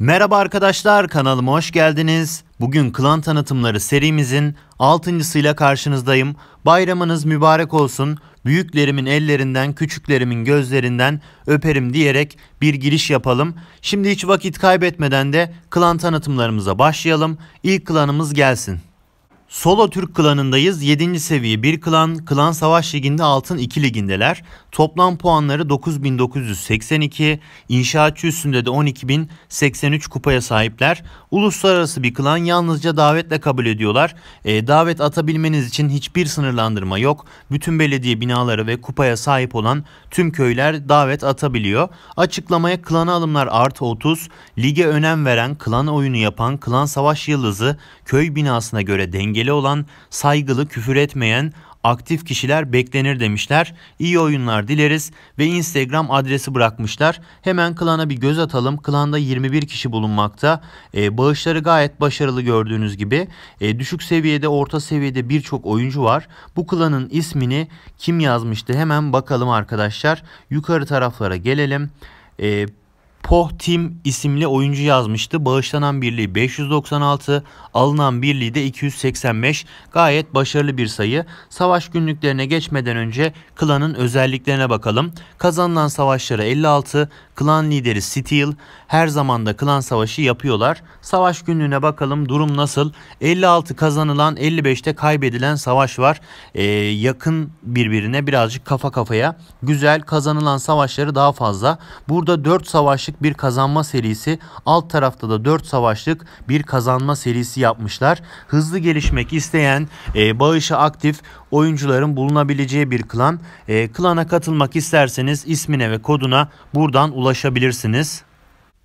Merhaba arkadaşlar kanalıma hoş geldiniz. Bugün klan tanıtımları serimizin 6.sıyla karşınızdayım. Bayramınız mübarek olsun. Büyüklerimin ellerinden, küçüklerimin gözlerinden öperim diyerek bir giriş yapalım. Şimdi hiç vakit kaybetmeden de klan tanıtımlarımıza başlayalım. İlk klanımız gelsin. Solo Türk klanındayız. 7. seviye bir klan. Klan Savaş Ligi'nde altın 2 ligindeler. Toplam puanları 9982. İnşaatçı üstünde de 12083 kupaya sahipler. Uluslararası bir klan yalnızca davetle kabul ediyorlar. E, davet atabilmeniz için hiçbir sınırlandırma yok. Bütün belediye binaları ve kupaya sahip olan tüm köyler davet atabiliyor. Açıklamaya klan alımlar artı 30. Lige önem veren, klan oyunu yapan, klan savaş yıldızı köy binasına göre denge dengeli olan, saygılı, küfür etmeyen, aktif kişiler beklenir demişler. İyi oyunlar dileriz ve Instagram adresi bırakmışlar. Hemen klana bir göz atalım. Klanda 21 kişi bulunmakta. E, bağışları gayet başarılı gördüğünüz gibi. E, düşük seviyede, orta seviyede birçok oyuncu var. Bu klanın ismini kim yazmıştı? Hemen bakalım arkadaşlar. Yukarı taraflara gelelim. E, Poh Tim isimli oyuncu yazmıştı. Bağışlanan birliği 596, alınan birliği de 285. Gayet başarılı bir sayı. Savaş günlüklerine geçmeden önce klanın özelliklerine bakalım. Kazanılan savaşları 56, Klan lideri Steel her zaman da klan savaşı yapıyorlar. Savaş günlüğüne bakalım durum nasıl? 56 kazanılan 55'te kaybedilen savaş var. Ee, yakın birbirine birazcık kafa kafaya. Güzel kazanılan savaşları daha fazla. Burada 4 savaşlık bir kazanma serisi. Alt tarafta da 4 savaşlık bir kazanma serisi yapmışlar. Hızlı gelişmek isteyen e, bağışı aktif oyuncuların bulunabileceği bir klan. E, klana katılmak isterseniz ismine ve koduna buradan ulaşabilirsiniz ulaşabilirsiniz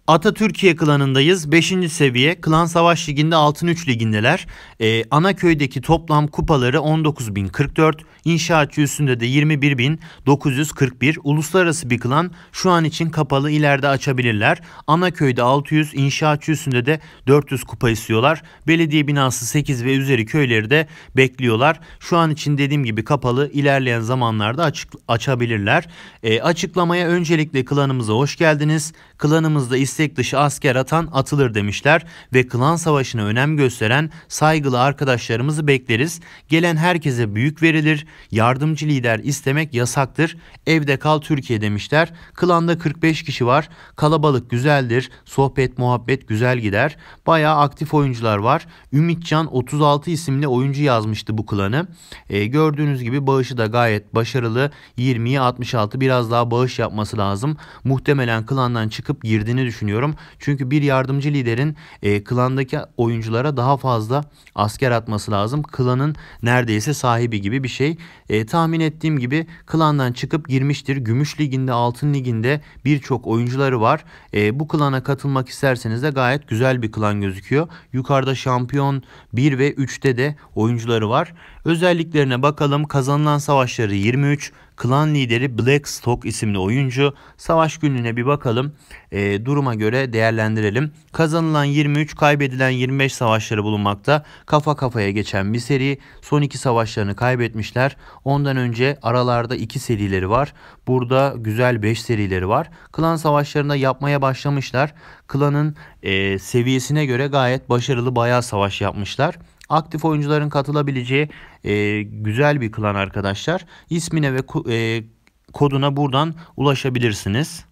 Atatürkiye klanındayız. 5. seviye Klan Savaş Ligi'nde Altın 3 ligindeler. Ee, Anaköy'deki toplam kupaları 19.044. İnşaatçı üstünde de 21.941. Uluslararası bir klan şu an için kapalı ileride açabilirler. Anaköy'de 600, inşaatçı üstünde de 400 kupa istiyorlar. Belediye binası 8 ve üzeri köyleri de bekliyorlar. Şu an için dediğim gibi kapalı ilerleyen zamanlarda açık, açabilirler. Ee, açıklamaya öncelikle klanımıza hoş geldiniz. Klanımızda isim meslek dışı asker atan atılır demişler ve klan savaşına önem gösteren saygılı arkadaşlarımızı bekleriz. Gelen herkese büyük verilir. Yardımcı lider istemek yasaktır. Evde kal Türkiye demişler. Klanda 45 kişi var. Kalabalık güzeldir. Sohbet muhabbet güzel gider. Baya aktif oyuncular var. Ümitcan 36 isimli oyuncu yazmıştı bu klanı. E, gördüğünüz gibi bağışı da gayet başarılı. 20'yi 66 biraz daha bağış yapması lazım. Muhtemelen klandan çıkıp girdiğini düşünüyorum düşünüyorum. Çünkü bir yardımcı liderin e, klandaki oyunculara daha fazla asker atması lazım. Klanın neredeyse sahibi gibi bir şey. E, tahmin ettiğim gibi klandan çıkıp girmiştir. Gümüş liginde, altın liginde birçok oyuncuları var. E, bu klana katılmak isterseniz de gayet güzel bir klan gözüküyor. Yukarıda şampiyon 1 ve 3'te de oyuncuları var. Özelliklerine bakalım kazanılan savaşları 23, klan lideri Blackstock isimli oyuncu. Savaş günlüğüne bir bakalım e, duruma göre değerlendirelim. Kazanılan 23, kaybedilen 25 savaşları bulunmakta. Kafa kafaya geçen bir seri. Son iki savaşlarını kaybetmişler. Ondan önce aralarda iki serileri var. Burada güzel 5 serileri var. Klan savaşlarında yapmaya başlamışlar. Klanın e, seviyesine göre gayet başarılı bayağı savaş yapmışlar aktif oyuncuların katılabileceği e, güzel bir klan arkadaşlar. İsmine ve e, koduna buradan ulaşabilirsiniz.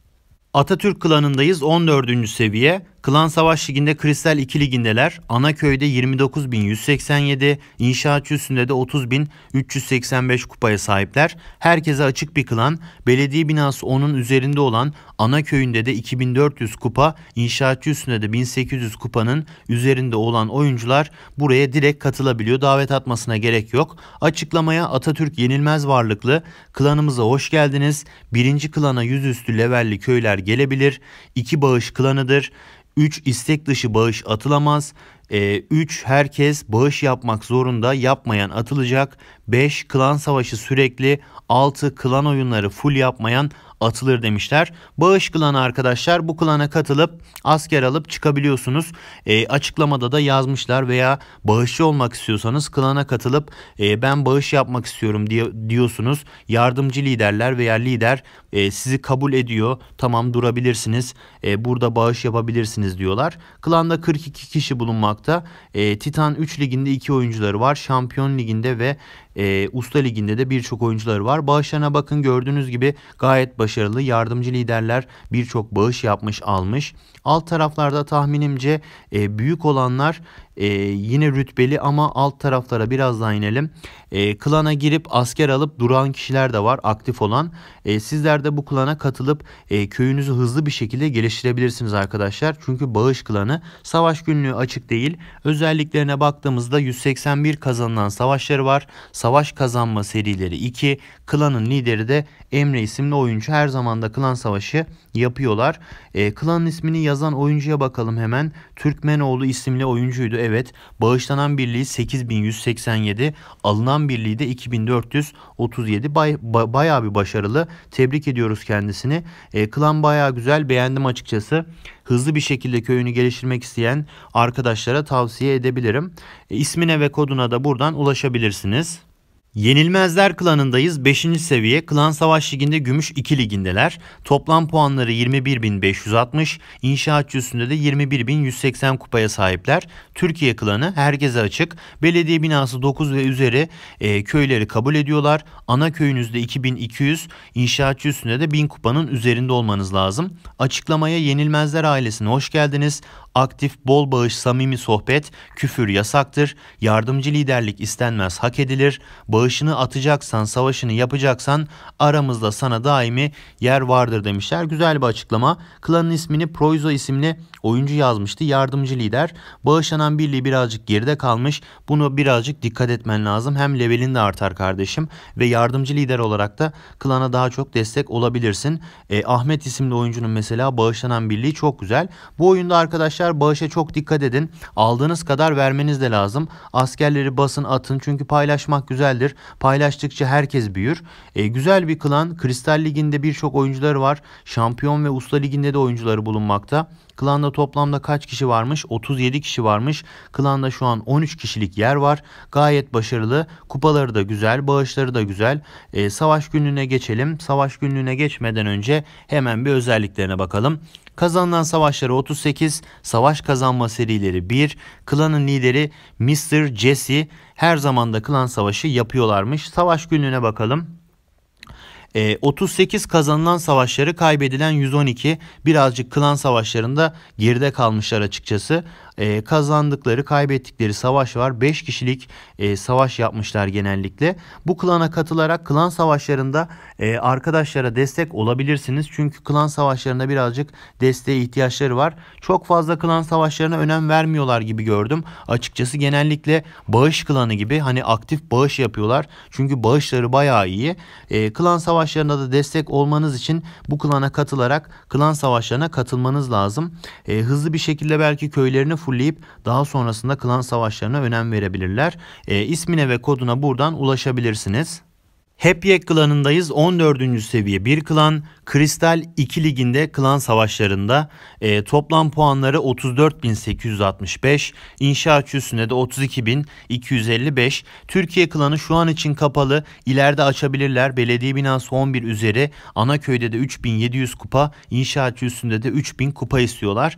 Atatürk klanındayız 14. seviye. Klan Savaş Ligi'nde Kristal 2 ligindeler. Anaköy'de 29.187, İnşaatçı üstünde de 30.385 kupaya sahipler. Herkese açık bir klan. Belediye binası onun üzerinde olan Anaköy'ünde de 2400 kupa, İnşaatçı üstünde de 1800 kupanın üzerinde olan oyuncular buraya direkt katılabiliyor. Davet atmasına gerek yok. Açıklamaya Atatürk yenilmez varlıklı klanımıza hoş geldiniz. Birinci klana yüzüstü levelli köyler gelebilir. İki bağış klanıdır. 3 istek dışı bağış atılamaz e, ee, 3 herkes bağış yapmak zorunda yapmayan atılacak. 5 klan savaşı sürekli 6 klan oyunları full yapmayan atılır demişler. Bağış klanı arkadaşlar bu klana katılıp asker alıp çıkabiliyorsunuz. E, açıklamada da yazmışlar veya bağışçı olmak istiyorsanız klana katılıp e, ben bağış yapmak istiyorum diye, diyorsunuz. Yardımcı liderler veya lider e, sizi kabul ediyor. Tamam durabilirsiniz. E, burada bağış yapabilirsiniz diyorlar. Klanda 42 kişi bulunmak kalmakta. E, ee, Titan 3 liginde 2 oyuncuları var. Şampiyon liginde ve e, Usta Ligi'nde de birçok oyuncuları var. Bağışlarına bakın gördüğünüz gibi gayet başarılı. Yardımcı liderler birçok bağış yapmış almış. Alt taraflarda tahminimce e, büyük olanlar e, yine rütbeli ama alt taraflara biraz daha inelim. E, klana girip asker alıp duran kişiler de var aktif olan. E, sizler de bu klana katılıp e, köyünüzü hızlı bir şekilde geliştirebilirsiniz arkadaşlar. Çünkü bağış klanı savaş günlüğü açık değil. Özelliklerine baktığımızda 181 kazanılan savaşları var Savaş Kazanma serileri 2. Klanın lideri de Emre isimli oyuncu. Her zaman da klan savaşı yapıyorlar. E, klanın ismini yazan oyuncuya bakalım hemen. Türkmenoğlu isimli oyuncuydu. Evet. Bağışlanan birliği 8187. Alınan birliği de 2437. Bay, ba, bayağı bir başarılı. Tebrik ediyoruz kendisini. E, klan bayağı güzel. Beğendim açıkçası. Hızlı bir şekilde köyünü geliştirmek isteyen arkadaşlara tavsiye edebilirim. E, ismine ve koduna da buradan ulaşabilirsiniz. Yenilmezler klanındayız. 5. seviye Klan Savaş Ligi'nde Gümüş 2 ligindeler. Toplam puanları 21.560, inşaatçı üstünde de 21.180 kupaya sahipler. Türkiye klanı herkese açık. Belediye binası 9 ve üzeri e, köyleri kabul ediyorlar. Ana köyünüzde 2200, inşaatçı üstünde de 1000 kupanın üzerinde olmanız lazım. Açıklamaya Yenilmezler ailesine hoş geldiniz. Aktif, bol bağış, samimi sohbet, küfür yasaktır. Yardımcı liderlik istenmez, hak edilir. Bağışını atacaksan, savaşını yapacaksan aramızda sana daimi yer vardır demişler. Güzel bir açıklama. Klanın ismini Proizo isimli oyuncu yazmıştı. Yardımcı lider. Bağışlanan birliği birazcık geride kalmış. Bunu birazcık dikkat etmen lazım. Hem levelin de artar kardeşim ve yardımcı lider olarak da klana daha çok destek olabilirsin. E, Ahmet isimli oyuncunun mesela bağışlanan birliği çok güzel. Bu oyunda arkadaşlar arkadaşlar bağışa çok dikkat edin. Aldığınız kadar vermeniz de lazım. Askerleri basın atın çünkü paylaşmak güzeldir. Paylaştıkça herkes büyür. E, güzel bir klan. Kristal Ligi'nde birçok oyuncuları var. Şampiyon ve Usta Ligi'nde de oyuncuları bulunmakta. Klanda toplamda kaç kişi varmış? 37 kişi varmış. Klanda şu an 13 kişilik yer var. Gayet başarılı. Kupaları da güzel. Bağışları da güzel. E, savaş günlüğüne geçelim. Savaş günlüğüne geçmeden önce hemen bir özelliklerine bakalım. Kazanılan savaşları 38, savaş kazanma serileri 1, klanın lideri Mr. Jesse her zaman da klan savaşı yapıyorlarmış. Savaş günlüğüne bakalım. E, ee, 38 kazanılan savaşları kaybedilen 112 birazcık klan savaşlarında geride kalmışlar açıkçası e, kazandıkları kaybettikleri savaş var. 5 kişilik e, savaş yapmışlar genellikle. Bu klana katılarak klan savaşlarında e, arkadaşlara destek olabilirsiniz. Çünkü klan savaşlarında birazcık desteğe ihtiyaçları var. Çok fazla klan savaşlarına önem vermiyorlar gibi gördüm. Açıkçası genellikle bağış klanı gibi hani aktif bağış yapıyorlar. Çünkü bağışları bayağı iyi. E, klan savaşlarında da destek olmanız için bu klana katılarak klan savaşlarına katılmanız lazım. E, hızlı bir şekilde belki köylerini full fulleyip daha sonrasında klan savaşlarına önem verebilirler. E, ismine ve koduna buradan ulaşabilirsiniz. Hepyek klanındayız 14. seviye bir klan Kristal 2 liginde klan savaşlarında e, toplam puanları 34.865 inşaat üstüne de 32.255 Türkiye klanı şu an için kapalı ileride açabilirler belediye binası 11 üzeri Anaköy'de de 3.700 kupa inşaat üstünde de 3.000 kupa istiyorlar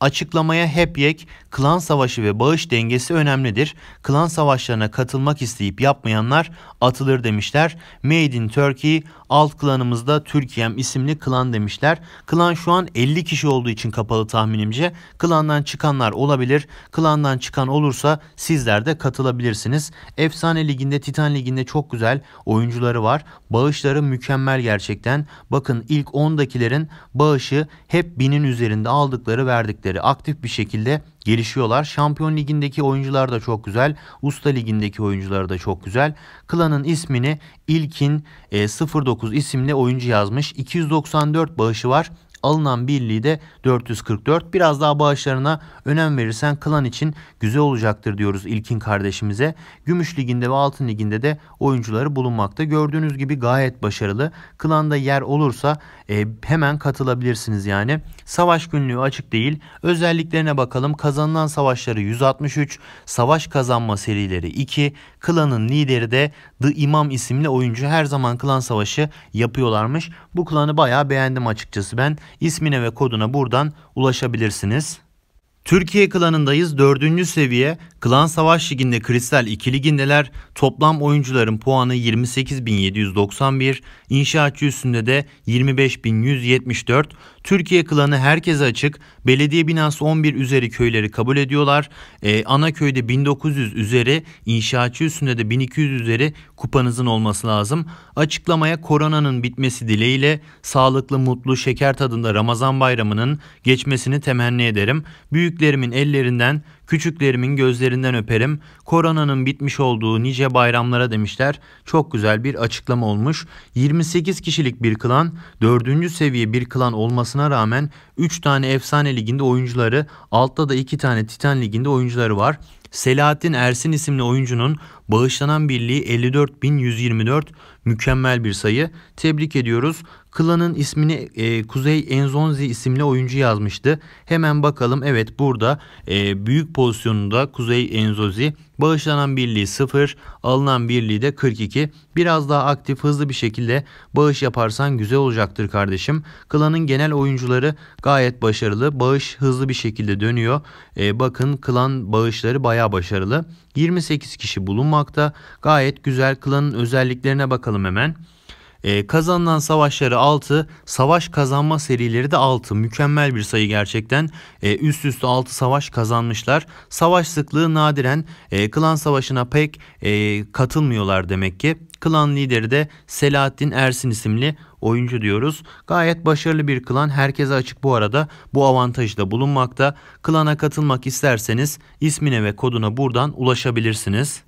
Açıklamaya hep yek, klan savaşı ve bağış dengesi önemlidir. Klan savaşlarına katılmak isteyip yapmayanlar atılır demişler. Made in Turkey Alt klanımızda Türkiye'm isimli klan demişler. Klan şu an 50 kişi olduğu için kapalı tahminimce. Klandan çıkanlar olabilir. Klandan çıkan olursa sizler de katılabilirsiniz. Efsane Ligi'nde Titan Ligi'nde çok güzel oyuncuları var. Bağışları mükemmel gerçekten. Bakın ilk 10'dakilerin bağışı hep binin üzerinde aldıkları verdikleri aktif bir şekilde gelişiyorlar. Şampiyon Ligi'ndeki oyuncular da çok güzel. Usta Ligi'ndeki oyuncular da çok güzel. Klan'ın ismini İlkin e, 09 isimli oyuncu yazmış. 294 bağışı var alınan birliği de 444. Biraz daha bağışlarına önem verirsen klan için güzel olacaktır diyoruz ilkin kardeşimize. Gümüş Ligi'nde ve Altın Ligi'nde de oyuncuları bulunmakta. Gördüğünüz gibi gayet başarılı. Klanda yer olursa e, hemen katılabilirsiniz yani. Savaş günlüğü açık değil. Özelliklerine bakalım. Kazanılan savaşları 163, savaş kazanma serileri 2, klanın lideri de The İMAM isimli oyuncu. Her zaman klan savaşı yapıyorlarmış. Bu klanı bayağı beğendim açıkçası ben ismine ve koduna buradan ulaşabilirsiniz. Türkiye klanındayız 4. seviye klan savaş liginde kristal 2 ligindeler toplam oyuncuların puanı 28.791 inşaatçı üstünde de 25.174 Türkiye klanı herkese açık. Belediye binası 11 üzeri köyleri kabul ediyorlar. Ee, ana köyde 1900 üzeri, inşaatçı üstünde de 1200 üzeri kupanızın olması lazım. Açıklamaya koronanın bitmesi dileğiyle sağlıklı, mutlu, şeker tadında Ramazan bayramının geçmesini temenni ederim. Büyüklerimin ellerinden Küçüklerimin gözlerinden öperim. Koronanın bitmiş olduğu nice bayramlara demişler. Çok güzel bir açıklama olmuş. 28 kişilik bir klan, 4. seviye bir klan olmasına rağmen 3 tane efsane liginde oyuncuları, altta da 2 tane Titan liginde oyuncuları var. Selahattin Ersin isimli oyuncunun Bağışlanan birliği 54.124 mükemmel bir sayı. Tebrik ediyoruz. Klan'ın ismini e, Kuzey Enzonzi isimli oyuncu yazmıştı. Hemen bakalım evet burada e, büyük pozisyonunda Kuzey Enzonzi bağışlanan birliği 0 alınan birliği de 42. Biraz daha aktif hızlı bir şekilde bağış yaparsan güzel olacaktır kardeşim. Klan'ın genel oyuncuları gayet başarılı. Bağış hızlı bir şekilde dönüyor. E, bakın klan bağışları baya başarılı. 28 kişi bulunmakta. Gayet güzel klanın özelliklerine bakalım hemen. E, kazanılan savaşları 6, savaş kazanma serileri de 6. Mükemmel bir sayı gerçekten. E, üst üste 6 savaş kazanmışlar. Savaş sıklığı nadiren e, klan savaşına pek e, katılmıyorlar demek ki. Klan lideri de Selahattin Ersin isimli oyuncu diyoruz. Gayet başarılı bir klan herkese açık bu arada bu avantajı bulunmakta. Klana katılmak isterseniz ismine ve koduna buradan ulaşabilirsiniz.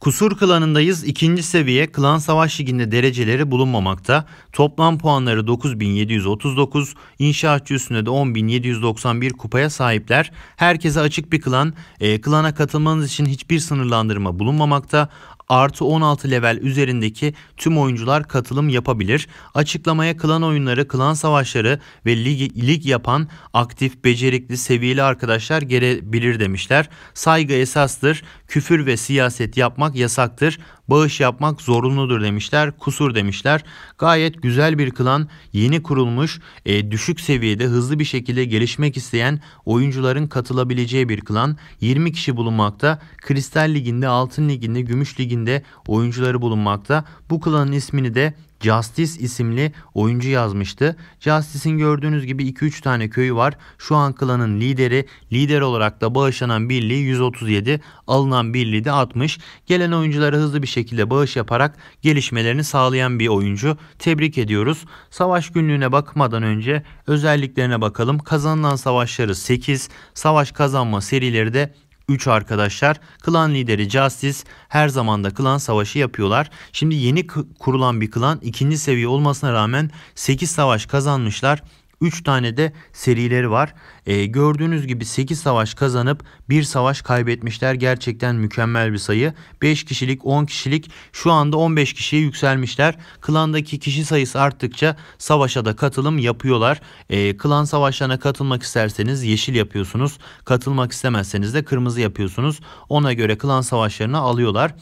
Kusur klanındayız. İkinci seviye klan savaş liginde dereceleri bulunmamakta. Toplam puanları 9739, inşaatçı üstünde de 10791 kupaya sahipler. Herkese açık bir klan. E, klana katılmanız için hiçbir sınırlandırma bulunmamakta artı 16 level üzerindeki tüm oyuncular katılım yapabilir. Açıklamaya klan oyunları, klan savaşları ve lig, lig yapan aktif, becerikli, seviyeli arkadaşlar gelebilir demişler. Saygı esastır, küfür ve siyaset yapmak yasaktır bağış yapmak zorunludur demişler. Kusur demişler. Gayet güzel bir klan yeni kurulmuş e, düşük seviyede hızlı bir şekilde gelişmek isteyen oyuncuların katılabileceği bir klan. 20 kişi bulunmakta. Kristal Ligi'nde, Altın Ligi'nde, Gümüş Ligi'nde oyuncuları bulunmakta. Bu klanın ismini de Justice isimli oyuncu yazmıştı. Justice'in gördüğünüz gibi 2-3 tane köyü var. Şu an klanın lideri lider olarak da bağışlanan birliği 137 alınan birliği de 60. Gelen oyunculara hızlı bir şekilde bağış yaparak gelişmelerini sağlayan bir oyuncu. Tebrik ediyoruz. Savaş günlüğüne bakmadan önce özelliklerine bakalım. Kazanılan savaşları 8, savaş kazanma serileri de 3 arkadaşlar. Klan lideri Justice her zaman da klan savaşı yapıyorlar. Şimdi yeni kurulan bir klan ikinci seviye olmasına rağmen 8 savaş kazanmışlar. 3 tane de serileri var. E, gördüğünüz gibi 8 savaş kazanıp 1 savaş kaybetmişler. Gerçekten mükemmel bir sayı. 5 kişilik 10 kişilik şu anda 15 kişiye yükselmişler. Klandaki kişi sayısı arttıkça savaşa da katılım yapıyorlar. E, klan savaşlarına katılmak isterseniz yeşil yapıyorsunuz. Katılmak istemezseniz de kırmızı yapıyorsunuz. Ona göre klan savaşlarına alıyorlar.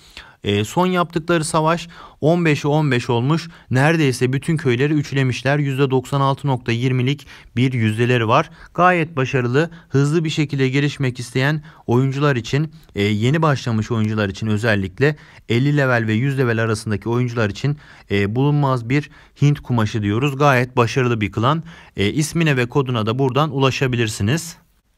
E, son yaptıkları savaş 15'e 15 olmuş. Neredeyse bütün köyleri üçlemişler. %96.20'lik bir yüzdeleri var. Gayet başarılı, hızlı bir şekilde gelişmek isteyen oyuncular için, e, yeni başlamış oyuncular için özellikle 50 level ve 100 level arasındaki oyuncular için e, bulunmaz bir Hint kumaşı diyoruz. Gayet başarılı bir klan. E, ismine ve koduna da buradan ulaşabilirsiniz.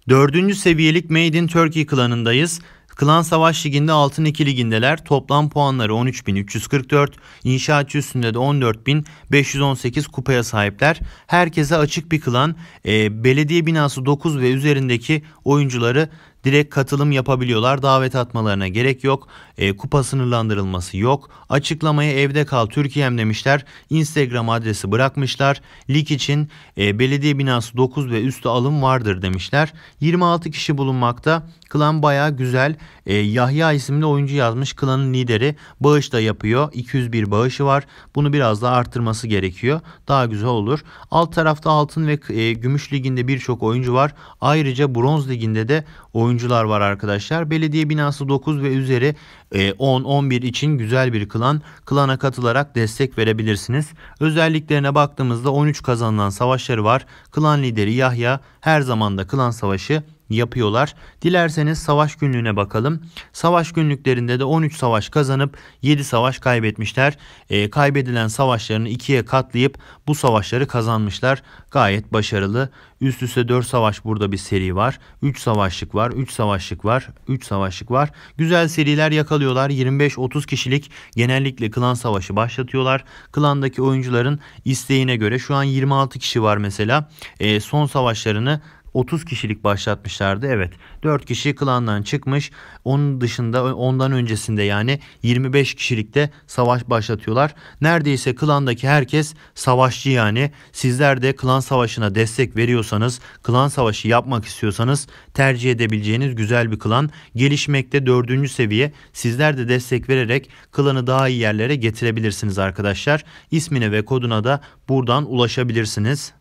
Dördüncü seviyelik Made in Turkey klanındayız. Klan Savaş Ligi'nde Altın 2 ligindeler. Toplam puanları 13.344, inşaatçı üstünde de 14.518 kupaya sahipler. Herkese açık bir klan. E, belediye binası 9 ve üzerindeki oyuncuları Direkt katılım yapabiliyorlar. Davet atmalarına gerek yok. E, kupa sınırlandırılması yok. Açıklamayı evde kal Türkiye'm demişler. Instagram adresi bırakmışlar. Lig için e, belediye binası 9 ve üstü alım vardır demişler. 26 kişi bulunmakta. Klan baya güzel. E, Yahya isimli oyuncu yazmış. Klanın lideri bağış da yapıyor. 201 bağışı var. Bunu biraz daha arttırması gerekiyor. Daha güzel olur. Alt tarafta altın ve e, gümüş liginde birçok oyuncu var. Ayrıca bronz liginde de oyuncular var arkadaşlar. Belediye binası 9 ve üzeri 10-11 e, için güzel bir klan. Klana katılarak destek verebilirsiniz. Özelliklerine baktığımızda 13 kazanılan savaşları var. Klan lideri Yahya her zaman da klan savaşı yapıyorlar. Dilerseniz savaş günlüğüne bakalım. Savaş günlüklerinde de 13 savaş kazanıp 7 savaş kaybetmişler. E, kaybedilen savaşlarını ikiye katlayıp bu savaşları kazanmışlar. Gayet başarılı. Üst üste 4 savaş burada bir seri var. 3 savaşlık var, 3 savaşlık var, 3 savaşlık var. Güzel seriler yakalıyorlar. 25-30 kişilik genellikle klan savaşı başlatıyorlar. Klandaki oyuncuların isteğine göre şu an 26 kişi var mesela. E, son savaşlarını 30 kişilik başlatmışlardı. Evet 4 kişi klandan çıkmış. Onun dışında ondan öncesinde yani 25 kişilikte savaş başlatıyorlar. Neredeyse klandaki herkes savaşçı yani. Sizler de klan savaşına destek veriyorsanız, klan savaşı yapmak istiyorsanız tercih edebileceğiniz güzel bir klan. Gelişmekte 4. seviye. Sizler de destek vererek klanı daha iyi yerlere getirebilirsiniz arkadaşlar. İsmine ve koduna da buradan ulaşabilirsiniz.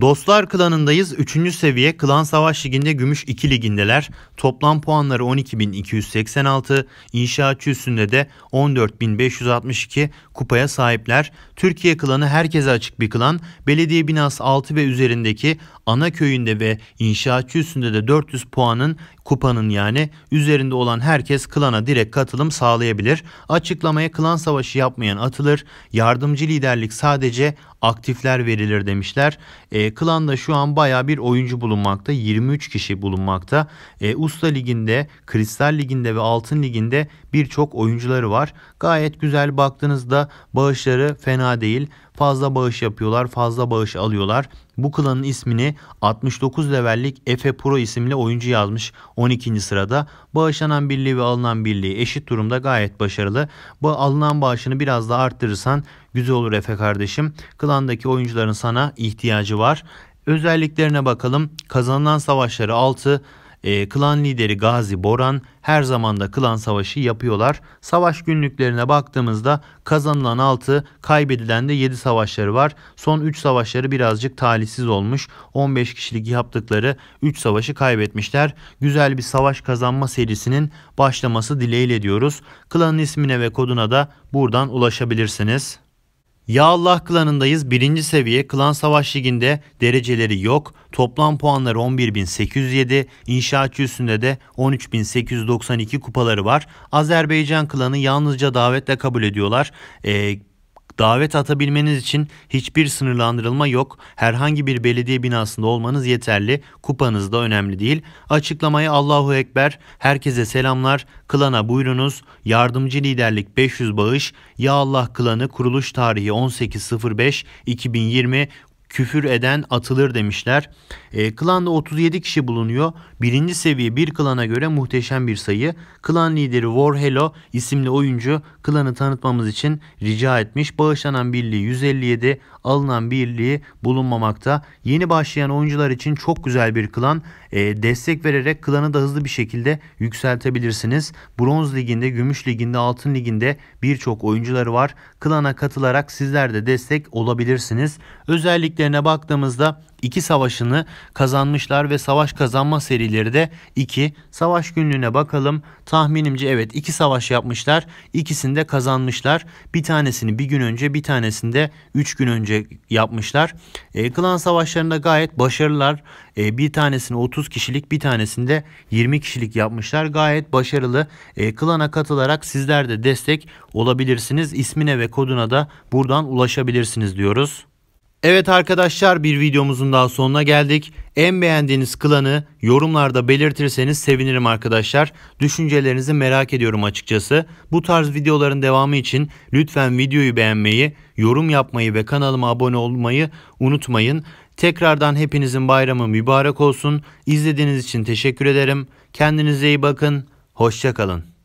Dostlar klanındayız. 3. seviye Klan Savaş Ligi'nde Gümüş 2 ligindeler. Toplam puanları 12.286, inşaatçı üstünde de 14.562 kupaya sahipler. Türkiye klanı herkese açık bir klan. Belediye binası 6 ve üzerindeki ana köyünde ve inşaatçı üstünde de 400 puanın kupanın yani üzerinde olan herkes klana direkt katılım sağlayabilir. Açıklamaya klan savaşı yapmayan atılır. Yardımcı liderlik sadece aktifler verilir demişler. E, klanda şu an baya bir oyuncu bulunmakta. 23 kişi bulunmakta. E, Usta Ligi'nde, Kristal Ligi'nde ve Altın Ligi'nde birçok oyuncuları var. Gayet güzel baktığınızda bağışları fena değil fazla bağış yapıyorlar, fazla bağış alıyorlar. Bu klanın ismini 69 levellik Efe Pro isimli oyuncu yazmış 12. sırada. Bağışlanan birliği ve alınan birliği eşit durumda gayet başarılı. Bu alınan bağışını biraz daha arttırırsan güzel olur Efe kardeşim. Klandaki oyuncuların sana ihtiyacı var. Özelliklerine bakalım. Kazanılan savaşları 6, e, klan lideri Gazi Boran her zaman da klan savaşı yapıyorlar. Savaş günlüklerine baktığımızda kazanılan 6, kaybedilen de 7 savaşları var. Son 3 savaşları birazcık talihsiz olmuş. 15 kişilik yaptıkları 3 savaşı kaybetmişler. Güzel bir savaş kazanma serisinin başlaması dileğiyle diyoruz. Klanın ismine ve koduna da buradan ulaşabilirsiniz. Ya Allah klanındayız. Birinci seviye klan savaş liginde dereceleri yok. Toplam puanları 11.807. İnşaatçı üstünde de 13.892 kupaları var. Azerbaycan klanı yalnızca davetle kabul ediyorlar. Ee, Davet atabilmeniz için hiçbir sınırlandırılma yok. Herhangi bir belediye binasında olmanız yeterli. Kupanız da önemli değil. Açıklamayı Allahu Ekber, herkese selamlar, klana buyurunuz, yardımcı liderlik 500 bağış, Ya Allah klanı kuruluş tarihi 18.05.2020 küfür eden atılır demişler. E, klanda 37 kişi bulunuyor. Birinci seviye bir klana göre muhteşem bir sayı. Klan lideri War Warhelo isimli oyuncu klanı tanıtmamız için rica etmiş. Bağışlanan birliği 157, alınan birliği bulunmamakta. Yeni başlayan oyuncular için çok güzel bir klan. E, destek vererek klanı da hızlı bir şekilde yükseltebilirsiniz. Bronz liginde, gümüş liginde, altın liginde birçok oyuncuları var. Klana katılarak sizler de destek olabilirsiniz. Özellikle serilerine baktığımızda iki savaşını kazanmışlar ve savaş kazanma serileri de iki. Savaş günlüğüne bakalım. Tahminimce evet iki savaş yapmışlar. İkisini de kazanmışlar. Bir tanesini bir gün önce bir tanesini de üç gün önce yapmışlar. E, klan savaşlarında gayet başarılılar. E, bir tanesini 30 kişilik bir tanesini de 20 kişilik yapmışlar. Gayet başarılı. E, klana katılarak sizler de destek olabilirsiniz. İsmine ve koduna da buradan ulaşabilirsiniz diyoruz. Evet arkadaşlar bir videomuzun daha sonuna geldik. En beğendiğiniz klanı yorumlarda belirtirseniz sevinirim arkadaşlar. Düşüncelerinizi merak ediyorum açıkçası. Bu tarz videoların devamı için lütfen videoyu beğenmeyi, yorum yapmayı ve kanalıma abone olmayı unutmayın. Tekrardan hepinizin bayramı mübarek olsun. İzlediğiniz için teşekkür ederim. Kendinize iyi bakın. Hoşçakalın.